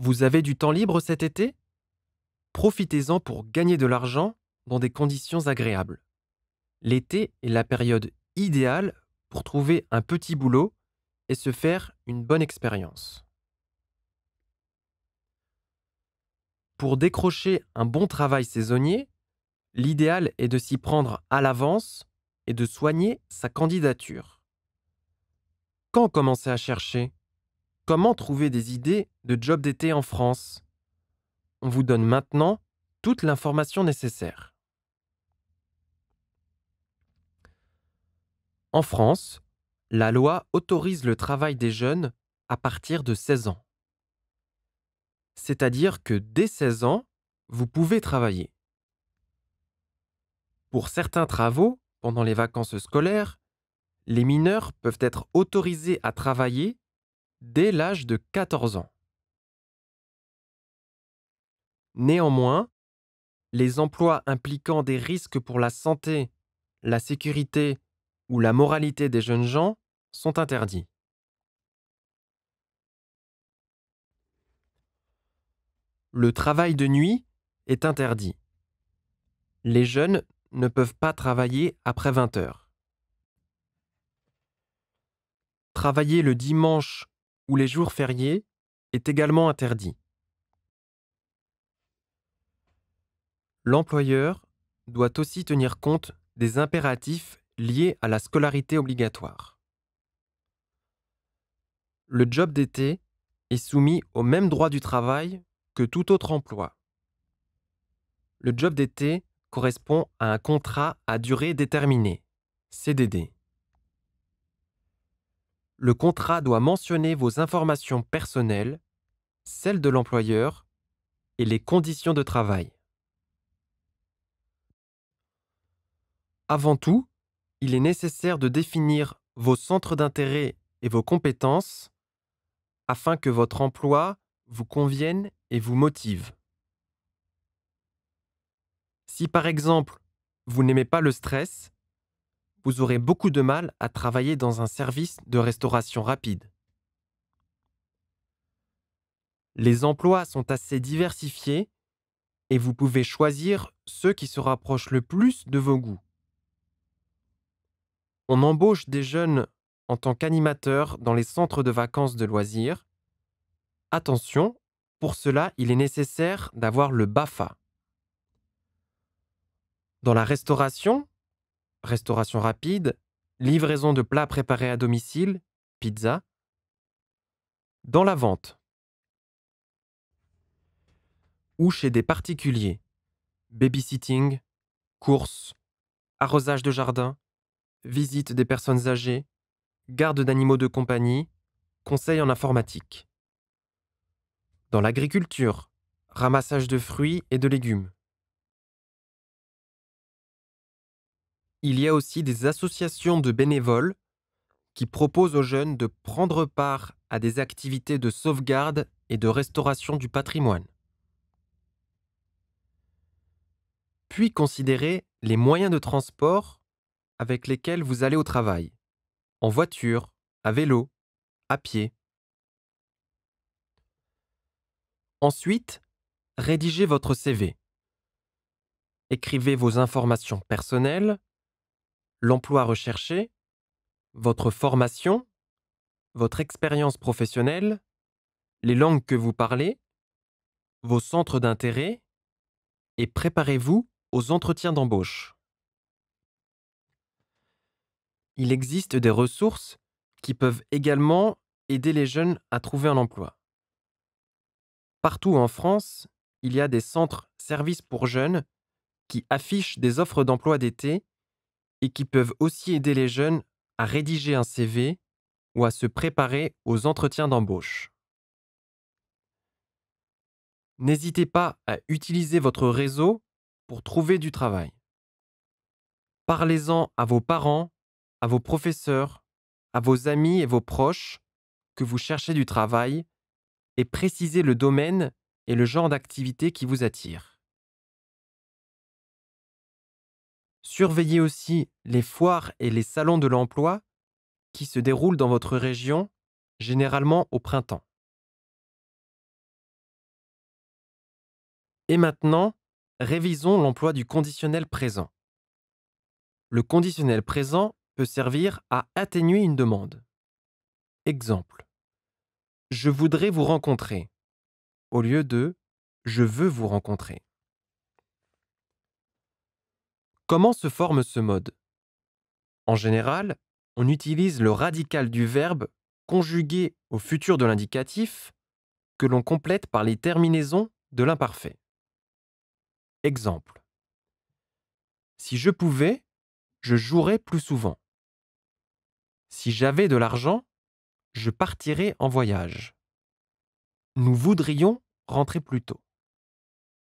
Vous avez du temps libre cet été Profitez-en pour gagner de l'argent dans des conditions agréables. L'été est la période idéale pour trouver un petit boulot et se faire une bonne expérience. Pour décrocher un bon travail saisonnier, l'idéal est de s'y prendre à l'avance et de soigner sa candidature. Quand commencer à chercher Comment trouver des idées de job d'été en France On vous donne maintenant toute l'information nécessaire. En France, la loi autorise le travail des jeunes à partir de 16 ans. C'est-à-dire que dès 16 ans, vous pouvez travailler. Pour certains travaux, pendant les vacances scolaires, les mineurs peuvent être autorisés à travailler dès l'âge de 14 ans. Néanmoins, les emplois impliquant des risques pour la santé, la sécurité ou la moralité des jeunes gens sont interdits. Le travail de nuit est interdit. Les jeunes ne peuvent pas travailler après 20 heures. Travailler le dimanche ou les jours fériés est également interdit. L'employeur doit aussi tenir compte des impératifs liés à la scolarité obligatoire. Le job d'été est soumis au même droit du travail que tout autre emploi. Le job d'été correspond à un contrat à durée déterminée, CDD le contrat doit mentionner vos informations personnelles, celles de l'employeur et les conditions de travail. Avant tout, il est nécessaire de définir vos centres d'intérêt et vos compétences afin que votre emploi vous convienne et vous motive. Si par exemple, vous n'aimez pas le stress, vous aurez beaucoup de mal à travailler dans un service de restauration rapide. Les emplois sont assez diversifiés et vous pouvez choisir ceux qui se rapprochent le plus de vos goûts. On embauche des jeunes en tant qu'animateurs dans les centres de vacances de loisirs. Attention, pour cela, il est nécessaire d'avoir le BAFA. Dans la restauration, restauration rapide, livraison de plats préparés à domicile, pizza. Dans la vente. Ou chez des particuliers. Babysitting, courses, arrosage de jardin, visite des personnes âgées, garde d'animaux de compagnie, conseil en informatique. Dans l'agriculture, ramassage de fruits et de légumes. il y a aussi des associations de bénévoles qui proposent aux jeunes de prendre part à des activités de sauvegarde et de restauration du patrimoine. Puis considérez les moyens de transport avec lesquels vous allez au travail, en voiture, à vélo, à pied. Ensuite, rédigez votre CV. Écrivez vos informations personnelles, l'emploi recherché, votre formation, votre expérience professionnelle, les langues que vous parlez, vos centres d'intérêt, et préparez-vous aux entretiens d'embauche. Il existe des ressources qui peuvent également aider les jeunes à trouver un emploi. Partout en France, il y a des centres services pour jeunes qui affichent des offres d'emploi d'été et qui peuvent aussi aider les jeunes à rédiger un CV ou à se préparer aux entretiens d'embauche. N'hésitez pas à utiliser votre réseau pour trouver du travail. Parlez-en à vos parents, à vos professeurs, à vos amis et vos proches que vous cherchez du travail et précisez le domaine et le genre d'activité qui vous attire. Surveillez aussi les foires et les salons de l'emploi qui se déroulent dans votre région, généralement au printemps. Et maintenant, révisons l'emploi du conditionnel présent. Le conditionnel présent peut servir à atténuer une demande. Exemple. Je voudrais vous rencontrer au lieu de je veux vous rencontrer. Comment se forme ce mode En général, on utilise le radical du verbe conjugué au futur de l'indicatif que l'on complète par les terminaisons de l'imparfait. Exemple. Si je pouvais, je jouerais plus souvent. Si j'avais de l'argent, je partirais en voyage. Nous voudrions rentrer plus tôt.